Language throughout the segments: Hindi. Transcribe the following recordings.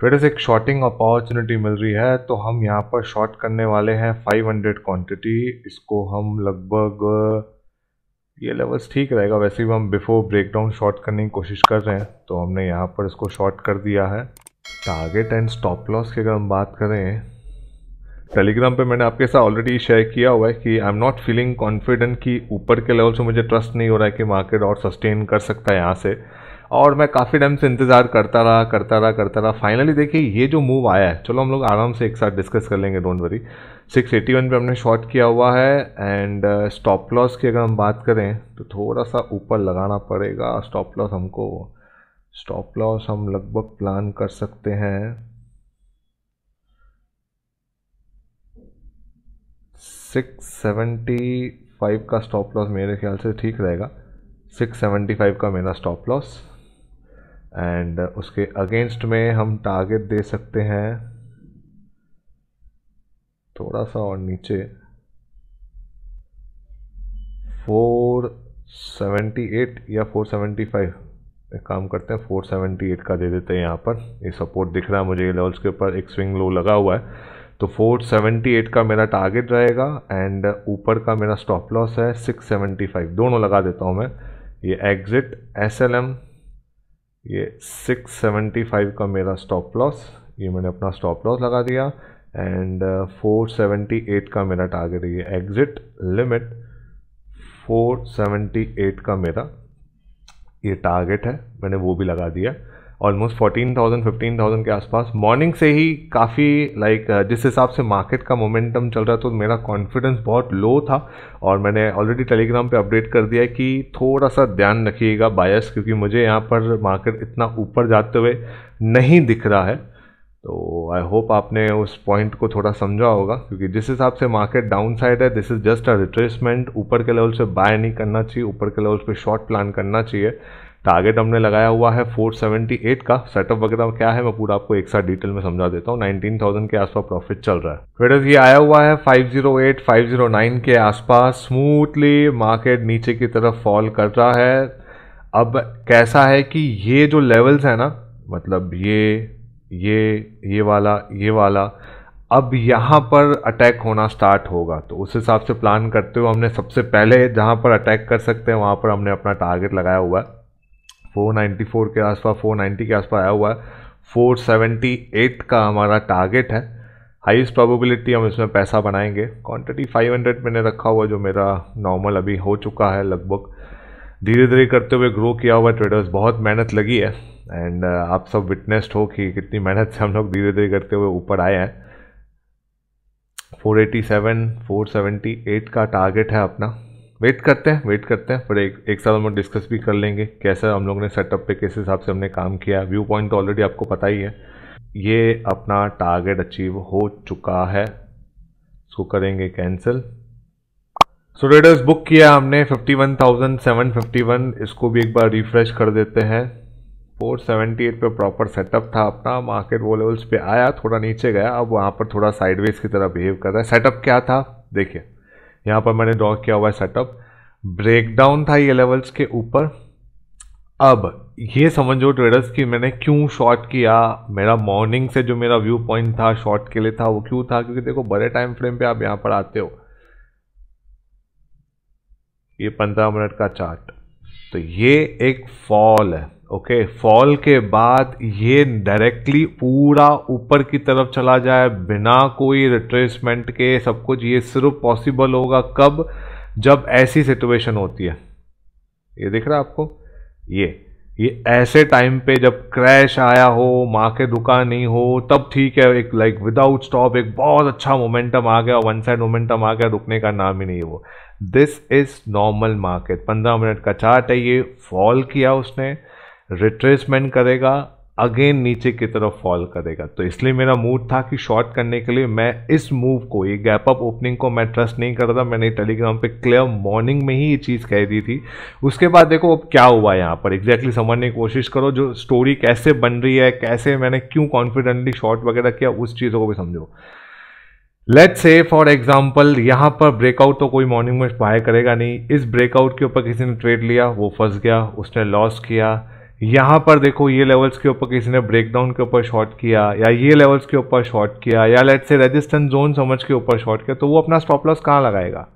ट्रेडर्स एक शॉर्टिंग अपॉर्चुनिटी मिल रही है तो हम यहाँ पर शॉर्ट करने वाले हैं 500 क्वांटिटी इसको हम लगभग ये लेवल्स ठीक रहेगा वैसे भी हम बिफोर ब्रेकडाउन शॉर्ट करने की कोशिश कर रहे हैं तो हमने यहाँ पर इसको शॉर्ट कर दिया है टारगेट एंड स्टॉप लॉस की अगर हम बात करें टेलीग्राम पे मैंने आपके साथ ऑलरेडी शेयर किया हुआ है कि I am not feeling confident कि ऊपर के लेवल से मुझे ट्रस्ट नहीं हो रहा है कि मार्केट और सस्टेन कर सकता है यहाँ से और मैं काफ़ी टाइम से इंतज़ार करता रहा करता रहा करता रहा फाइनली देखिए ये जो मूव आया है चलो हम लोग आराम से एक साथ डिस्कस कर लेंगे don't worry six eighty one पर हमने शॉर्ट किया हुआ है एंड स्टॉप लॉस की अगर हम बात करें तो थोड़ा सा ऊपर लगाना पड़ेगा स्टॉप लॉस हमको स्टॉप लॉस हम लगभग प्लान कर सकते हैं सिक्स सेवेंटी फाइव का स्टॉप लॉस मेरे ख्याल से ठीक रहेगा सिक्स सेवेंटी फाइव का मेरा स्टॉप लॉस एंड uh, उसके अगेंस्ट में हम टारगेट दे सकते हैं थोड़ा सा और नीचे फोर एट या फोर सेवेंटी फाइव एक काम करते हैं फोर एट का दे देते हैं यहाँ पर ये सपोर्ट दिख रहा है मुझे लेवल्स के ऊपर एक स्विंग लो लगा हुआ है तो फोर सेवेंटी एट का मेरा टारगेट रहेगा एंड uh, ऊपर का मेरा स्टॉप लॉस है सिक्स फाइव दोनों लगा देता हूँ मैं ये एग्ज़िट एस एल एम ये 675 का मेरा स्टॉप लॉस ये मैंने अपना स्टॉप लॉस लगा दिया एंड uh, 478 का मेरा टारगेट है ये एग्जिट लिमिट 478 का मेरा ये टारगेट है मैंने वो भी लगा दिया almost fourteen thousand fifteen thousand के आसपास मॉर्निंग से ही काफ़ी लाइक like, uh, जिस हिसाब से मार्केट का मोमेंटम चल रहा था तो मेरा कॉन्फिडेंस बहुत लो था और मैंने ऑलरेडी टेलीग्राम पे अपडेट कर दिया है कि थोड़ा सा ध्यान रखिएगा बायस क्योंकि मुझे यहाँ पर मार्केट इतना ऊपर जाते हुए नहीं दिख रहा है तो आई होप आपने उस पॉइंट को थोड़ा समझा होगा क्योंकि जिस हिसाब से मार्केट डाउन साइड है this is just a retracement ऊपर के लेवल से बाय नहीं करना चाहिए ऊपर के लेवल पे शॉर्ट प्लान करना चाहिए टारगेट हमने लगाया हुआ है 478 का सेटअप वगैरह क्या है मैं पूरा आपको एक साथ डिटेल में समझा देता हूँ 19,000 के आसपास प्रॉफिट चल रहा है वेटर्स ये आया हुआ है 508, 509 के आसपास स्मूथली मार्केट नीचे की तरफ फॉल कर रहा है अब कैसा है कि ये जो लेवल्स है ना मतलब ये ये ये वाला ये वाला अब यहाँ पर अटैक होना स्टार्ट होगा तो उस हिसाब से प्लान करते हुए हमने सबसे पहले जहाँ पर अटैक कर सकते हैं वहाँ पर हमने अपना टारगेट लगाया हुआ है 494 के आसपास 490 के आसपास आया हुआ है 478 का हमारा टारगेट है हाईएस्ट प्रोबेबिलिटी हम इसमें पैसा बनाएंगे क्वांटिटी 500 मैंने रखा हुआ जो मेरा नॉर्मल अभी हो चुका है लगभग धीरे धीरे करते हुए ग्रो किया हुआ ट्रेडर्स बहुत मेहनत लगी है एंड uh, आप सब विटनेस्ड हो कि कितनी मेहनत से हम लोग धीरे धीरे करते हुए ऊपर आए हैं 487, 478 का टारगेट है अपना वेट करते हैं वेट करते हैं फिर एक एक साथ हम लोग डिस्कस भी कर लेंगे कैसा हम लोग ने सेटअप पे किस हिसाब से हमने काम किया व्यू पॉइंट तो ऑलरेडी आपको पता ही है ये अपना टारगेट अचीव हो चुका है इसको करेंगे कैंसिल सो रेडर्स बुक किया हमने 51,751 इसको भी एक बार रिफ्रेश कर देते हैं 478 पे प्रॉपर सेटअप था अपना मार्केट वो लेवल्स पे आया थोड़ा नीचे गया अब वहाँ पर थोड़ा साइडवेज की तरह बिहेव कर रहा है सेटअप क्या था देखिए यहाँ पर मैंने ड्रॉ किया हुआ है सेटअप ब्रेकडाउन था ये लेवल्स के ऊपर अब ये समझो ट्रेडर्स कि मैंने क्यों शॉर्ट किया मेरा मॉर्निंग से जो मेरा व्यू पॉइंट था शॉर्ट के लिए था वो क्यों था क्योंकि देखो बड़े टाइम फ्रेम पे आप यहाँ पर आते हो ये पंद्रह मिनट का चार्ट तो ये एक फॉल है ओके फॉल के बाद ये डायरेक्टली पूरा ऊपर की तरफ चला जाए बिना कोई रिट्रेसमेंट के सब कुछ ये सिर्फ पॉसिबल होगा कब जब ऐसी सिचुएशन होती है ये दिख रहा है आपको ये ये ऐसे टाइम पे जब क्रैश आया हो माँ के दुकान नहीं हो तब ठीक है एक लाइक विदाउट स्टॉप एक बहुत अच्छा मोमेंटम आ गया वन साइड मोमेंटम आ गया रुकने का नाम ही नहीं वो दिस इज़ नॉर्मल मार्केट पंद्रह मिनट का चार्ट है ये फॉल किया उसने रिट्रेसमेंट करेगा अगेन नीचे की तरफ फॉल करेगा तो इसलिए मेरा मूड था कि शॉर्ट करने के लिए मैं इस मूव को ये गैप अप ओपनिंग को मैं ट्रस्ट नहीं कर रहा मैंने टेलीग्राम पे क्लियर मॉर्निंग में ही ये चीज़ कह दी थी उसके बाद देखो अब क्या हुआ यहाँ पर एग्जैक्टली exactly समझने की कोशिश करो जो स्टोरी कैसे बन रही है कैसे मैंने क्यों कॉन्फिडेंटली शॉर्ट वगैरह किया उस चीज़ों को भी समझो लेट से फॉर एग्जाम्पल यहाँ पर ब्रेकआउट तो कोई मॉर्निंग में बाय करेगा नहीं इस ब्रेकआउट के ऊपर किसी ने ट्रेड लिया वो फंस गया उसने लॉस किया यहाँ पर देखो ये लेवल्स के ऊपर किसी ने ब्रेकडाउन के ऊपर शॉर्ट किया या ये लेवल्स के ऊपर शॉर्ट किया या लेट से रेजिस्टेंस जोन समझ के ऊपर शॉर्ट किया तो वो अपना स्टॉप लॉस कहाँ लगाएगा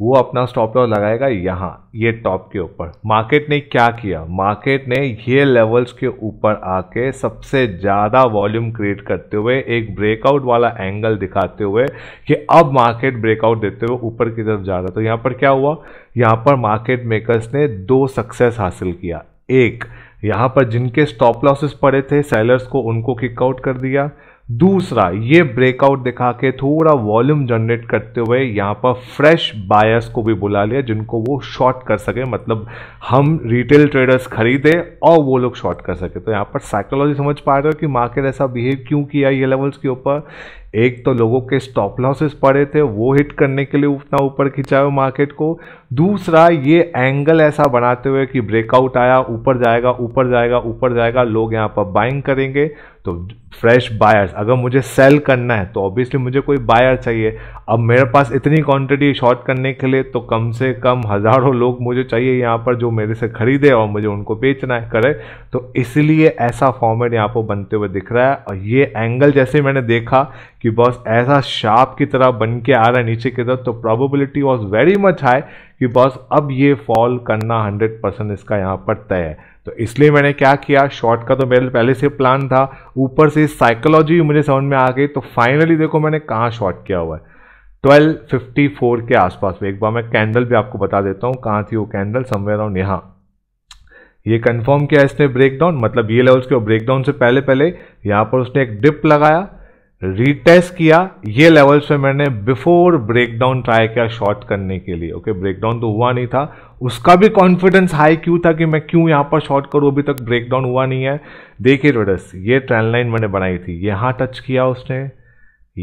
वो अपना स्टॉप लॉस लगाएगा यहाँ ये टॉप के ऊपर मार्केट ने क्या किया मार्केट ने ये लेवल्स के ऊपर आके सबसे ज़्यादा वॉल्यूम क्रिएट करते हुए एक ब्रेकआउट वाला एंगल दिखाते हुए कि अब मार्केट ब्रेकआउट देते हुए ऊपर की तरफ जा रहा तो यहाँ पर क्या हुआ यहाँ पर मार्केट मेकर्स ने दो सक्सेस हासिल किया एक यहाँ पर जिनके स्टॉप लॉसेस पड़े थे सेलर्स को उनको किकआउट कर दिया दूसरा ये ब्रेकआउट दिखा के थोड़ा वॉल्यूम जनरेट करते हुए यहाँ पर फ्रेश बायर्स को भी बुला लिया जिनको वो शॉर्ट कर सके मतलब हम रिटेल ट्रेडर्स खरीदे और वो लोग शॉर्ट कर सके तो यहाँ पर साइकोलॉजी समझ पा रहे हो कि मार्केट ऐसा बिहेव क्यों किया ये लेवल्स के ऊपर एक तो लोगों के स्टॉप लॉसेस पड़े थे वो हिट करने के लिए उतना ऊपर खिंचाए मार्केट को दूसरा ये एंगल ऐसा बनाते हुए कि ब्रेकआउट आया ऊपर जाएगा ऊपर जाएगा ऊपर जाएगा लोग यहाँ पर बाइंग करेंगे तो फ्रेश बायर्स अगर मुझे सेल करना है तो ऑब्वियसली मुझे कोई बायर चाहिए अब मेरे पास इतनी क्वांटिटी शॉर्ट करने के लिए तो कम से कम हज़ारों लोग मुझे चाहिए यहाँ पर जो मेरे से ख़रीदे और मुझे उनको बेचना है करे तो इसलिए ऐसा फॉर्मेट यहाँ पर बनते हुए दिख रहा है और ये एंगल जैसे मैंने देखा कि बॉस ऐसा शार्प की तरह बन के आ रहा है नीचे की तरफ तो probability was very much high कि बॉस अब ये फॉल करना हंड्रेड परसेंट इसका यहाँ पर तय है तो इसलिए मैंने क्या किया शॉर्ट का तो मेरे पहले से प्लान था ऊपर से साइकोलॉजी मुझे समझ में आ गई तो फाइनली देखो मैंने कहाँ शॉर्ट किया हुआ है 1254 के आसपास में एक बार मैं कैंडल भी आपको बता देता हूँ कहाँ थी वो कैंडल समवेयर ऑन यहाँ ये कंफर्म किया इसने ब्रेकडाउन मतलब ये लेवल्स के ब्रेकडाउन से पहले पहले यहाँ पर उसने एक डिप लगाया रीटेस्ट किया ये लेवल्स पे मैंने बिफोर ब्रेकडाउन ट्राई किया शॉर्ट करने के लिए ओके ब्रेकडाउन तो हुआ नहीं था उसका भी कॉन्फिडेंस हाई क्यों था कि मैं क्यों यहां पर शॉर्ट करूं अभी तक ब्रेकडाउन हुआ नहीं है देखिए रोडस ये ट्रेंड लाइन मैंने बनाई थी यहां टच किया उसने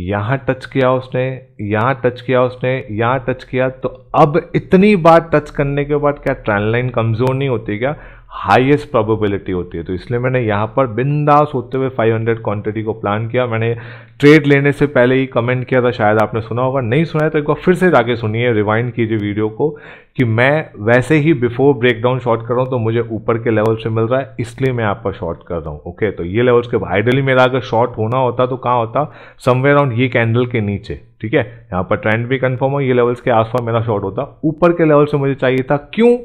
यहां टच किया उसने यहां टच किया उसने यहां टच किया तो अब इतनी बार टच करने के बाद क्या ट्रेंड लाइन कमज़ोर नहीं होती क्या हाईएस्ट प्रोबेबिलिटी होती है तो इसलिए मैंने यहां पर बिंदास होते हुए 500 क्वांटिटी को प्लान किया मैंने ट्रेड लेने से पहले ही कमेंट किया था शायद आपने सुना होगा नहीं सुना है तो एक बार फिर से जाके सुनिए रिवाइंड कीजिए वीडियो को कि मैं वैसे ही बिफोर ब्रेकडाउन शॉर्ट कर रहा हूँ तो मुझे ऊपर के लेवल से मिल रहा है इसलिए मैं आपका शॉर्ट कर रहा हूँ ओके तो ये लेवल्स के आइडली मेरा अगर शॉर्ट होना होता तो कहाँ होता समवेयर अराउंड ये कैंडल के नीचे ठीक है यहाँ पर ट्रेंड भी कन्फर्म हो ये लेवल्स के आसपास मेरा शॉर्ट होता ऊपर के लेवल से मुझे चाहिए था क्यों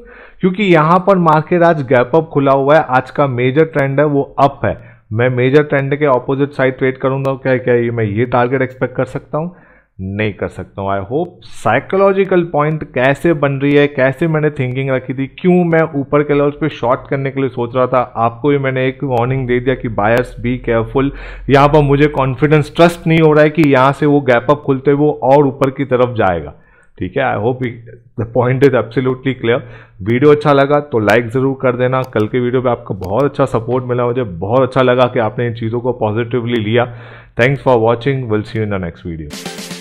क्योंकि यहाँ पर मार्केट आज गैप अप खुला हुआ है आज का मेजर ट्रेंड है वो अप है मैं मेजर ट्रेंड के ऑपोजिट साइड ट्रेड करूंगा क्या क्या ये मैं ये टारगेट एक्सपेक्ट कर सकता हूँ नहीं कर सकता हूँ आई होप साइकोलॉजिकल पॉइंट कैसे बन रही है कैसे मैंने थिंकिंग रखी थी क्यों मैं ऊपर के लेवल्स पे शॉर्ट करने के लिए सोच रहा था आपको भी मैंने एक वार्निंग दे दिया कि बायर्स बी केयरफुल यहाँ पर मुझे कॉन्फिडेंस ट्रस्ट नहीं हो रहा है कि यहाँ से वो गैप अप खुलते हुए और ऊपर की तरफ जाएगा ठीक है I hope the point is absolutely clear video अच्छा लगा तो लाइक ज़रूर कर देना कल के वीडियो पे आपको बहुत अच्छा सपोर्ट मिला मुझे बहुत अच्छा लगा कि आपने इन चीज़ों को पॉजिटिवली लिया thanks for watching will see in the next video